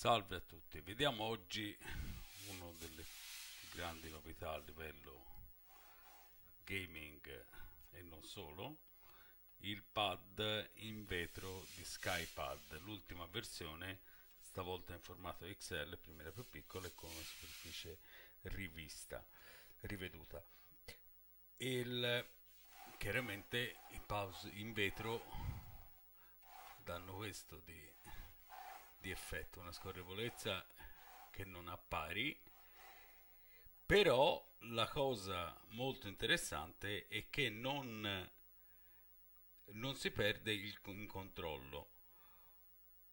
Salve a tutti, vediamo oggi una delle grandi novità a livello gaming e non solo, il pad in vetro di SkyPad, l'ultima versione stavolta in formato XL, era più piccola e con una superficie rivista, riveduta. Il, chiaramente i pause in vetro danno questo di di effetto, una scorrevolezza che non ha pari, però la cosa molto interessante è che non, non si perde il, in controllo.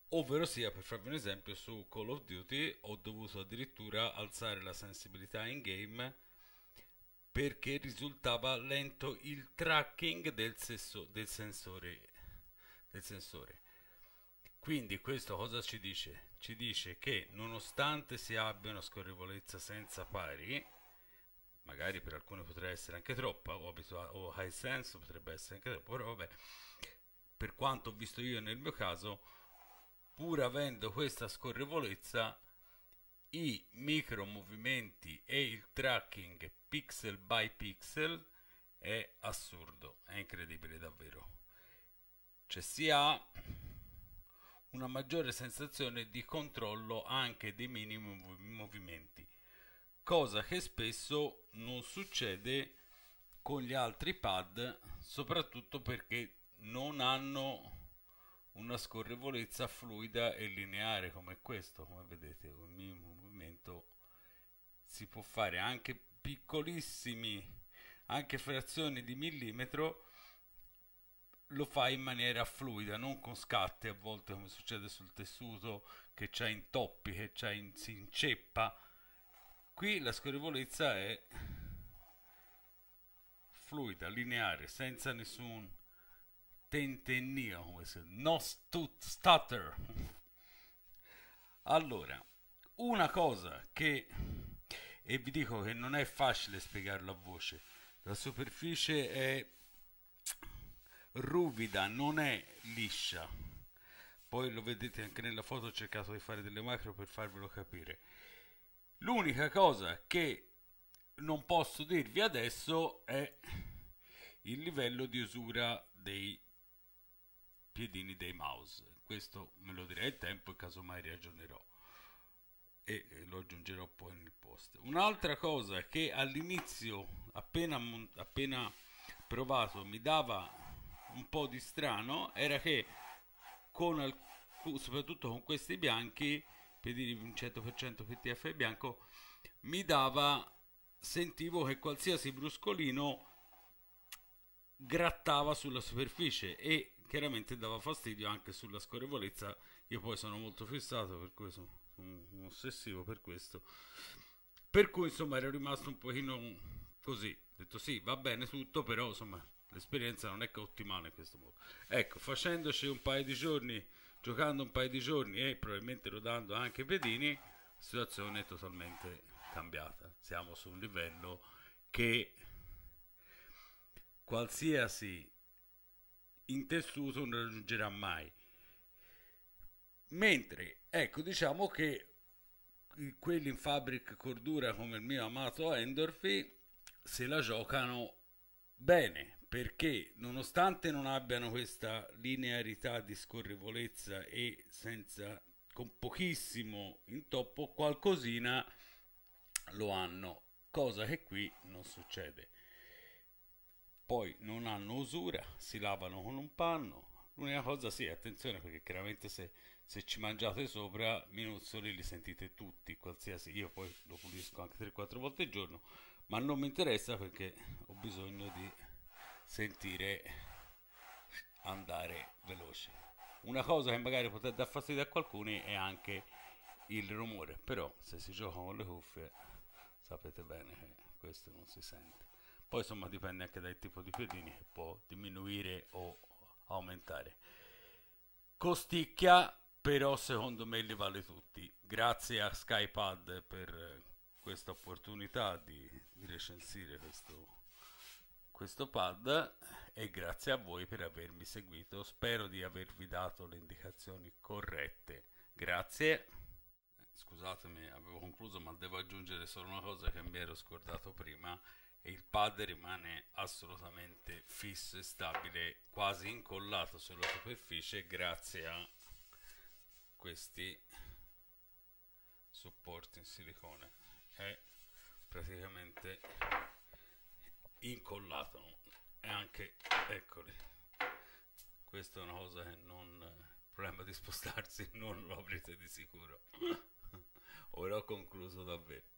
Ovvero sia, per farvi un esempio, su Call of Duty ho dovuto addirittura alzare la sensibilità in game perché risultava lento il tracking del, sesso, del, sensore, del sensore. Quindi questo cosa ci dice? Ci dice che nonostante si abbia una scorrevolezza senza pari, magari per alcuni potrebbe essere anche troppa, o, o high sense potrebbe essere anche troppa, però vabbè, per quanto ho visto io nel mio caso, pur avendo questa scorrevolezza, i micro movimenti e il tracking pixel by pixel è assurdo, è incredibile davvero. Cioè si ha una maggiore sensazione di controllo anche dei minimi movimenti, cosa che spesso non succede con gli altri pad, soprattutto perché non hanno una scorrevolezza fluida e lineare come questo, come vedete, ogni movimento si può fare anche piccolissimi, anche frazioni di millimetro lo fa in maniera fluida, non con scatti a volte come succede sul tessuto che c'è in toppi, che c'è in, si inceppa. Qui la scorrevolezza è fluida, lineare, senza nessun tentennio, come se no stut, stutter. allora, una cosa che, e vi dico che non è facile spiegarlo a voce, la superficie è ruvida, non è liscia. Poi lo vedete anche nella foto, ho cercato di fare delle macro per farvelo capire. L'unica cosa che non posso dirvi adesso è il livello di usura dei piedini dei mouse. Questo me lo direi al tempo e casomai ragionerò e lo aggiungerò poi nel post. Un'altra cosa che all'inizio, appena, appena provato, mi dava un po' di strano era che con alc- soprattutto con questi bianchi per dire un 100% PTF bianco mi dava sentivo che qualsiasi bruscolino grattava sulla superficie e chiaramente dava fastidio anche sulla scorrevolezza io poi sono molto fissato per cui sono, un ossessivo per questo per cui insomma ero rimasto un pochino così ho detto sì va bene tutto però insomma l'esperienza non è che ottimale in questo modo. Ecco, facendoci un paio di giorni, giocando un paio di giorni e probabilmente rodando anche pedini, la situazione è totalmente cambiata. Siamo su un livello che qualsiasi intessuto non raggiungerà mai. Mentre, ecco, diciamo che quelli in Fabric Cordura come il mio amato Endorfi se la giocano bene perché nonostante non abbiano questa linearità di scorrevolezza e senza, con pochissimo intoppo qualcosina lo hanno cosa che qui non succede poi non hanno usura si lavano con un panno l'unica cosa sì attenzione perché chiaramente se, se ci mangiate sopra minuzzoli li sentite tutti qualsiasi io poi lo pulisco anche 3-4 volte al giorno ma non mi interessa perché ho bisogno di sentire andare veloce. Una cosa che magari potrebbe dar fastidio a qualcuno è anche il rumore, però se si gioca con le cuffie sapete bene che questo non si sente. Poi insomma dipende anche dal tipo di piedini che può diminuire o aumentare. Costicchia però secondo me li vale tutti. Grazie a Skypad per questa opportunità di, di recensire questo questo pad e grazie a voi per avermi seguito spero di avervi dato le indicazioni corrette grazie scusatemi avevo concluso ma devo aggiungere solo una cosa che mi ero scordato prima il pad rimane assolutamente fisso e stabile quasi incollato sulla superficie grazie a questi supporti in silicone è praticamente incollato e anche eccoli questa è una cosa che non il problema di spostarsi non lo avrete di sicuro ora ho concluso davvero